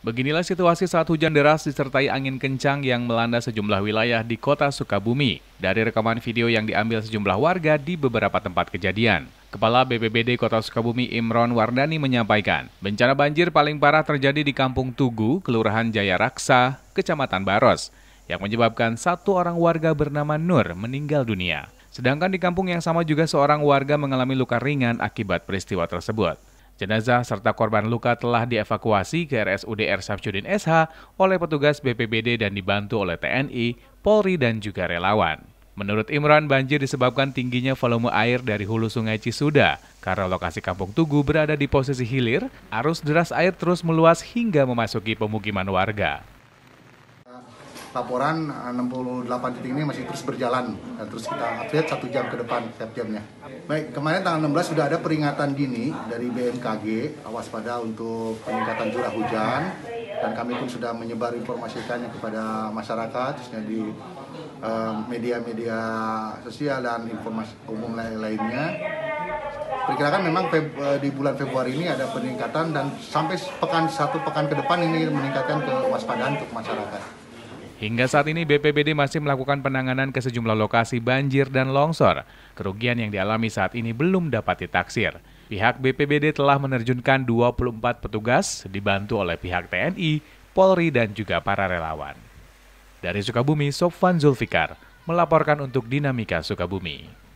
Beginilah situasi saat hujan deras disertai angin kencang yang melanda sejumlah wilayah di kota Sukabumi. Dari rekaman video yang diambil sejumlah warga di beberapa tempat kejadian. Kepala BPBD Kota Sukabumi Imron Wardani menyampaikan, bencana banjir paling parah terjadi di Kampung Tugu, Kelurahan Jaya Raksa, Kecamatan Baros, yang menyebabkan satu orang warga bernama Nur meninggal dunia. Sedangkan di kampung yang sama juga seorang warga mengalami luka ringan akibat peristiwa tersebut. Jenazah serta korban luka telah dievakuasi ke RSUD R. Samsudin SH oleh petugas BPBD dan dibantu oleh TNI, Polri, dan juga relawan. Menurut Imran, banjir disebabkan tingginya volume air dari hulu sungai Cisuda. Karena lokasi Kampung Tugu berada di posisi hilir, arus deras air terus meluas hingga memasuki pemukiman warga laporan 68 eh, titik ini masih terus berjalan dan terus kita update satu jam ke depan setiap jamnya. Baik, kemarin tanggal 16 sudah ada peringatan dini dari BMKG awas pada untuk peningkatan curah hujan dan kami pun sudah menyebar informasikannya kepada masyarakat khususnya di eh, media-media uh, sosial dan informasi umum lain lainnya perkirakan memang eh, di bulan Februari ini ada peningkatan dan sampai pekan satu pekan ke depan ini meningkatkan kewaspadaan untuk masyarakat. Hingga saat ini BPBD masih melakukan penanganan ke sejumlah lokasi banjir dan longsor. Kerugian yang dialami saat ini belum dapat ditaksir. Pihak BPBD telah menerjunkan 24 petugas dibantu oleh pihak TNI, Polri dan juga para relawan. Dari Sukabumi, Sofwan Zulfikar melaporkan untuk Dinamika Sukabumi.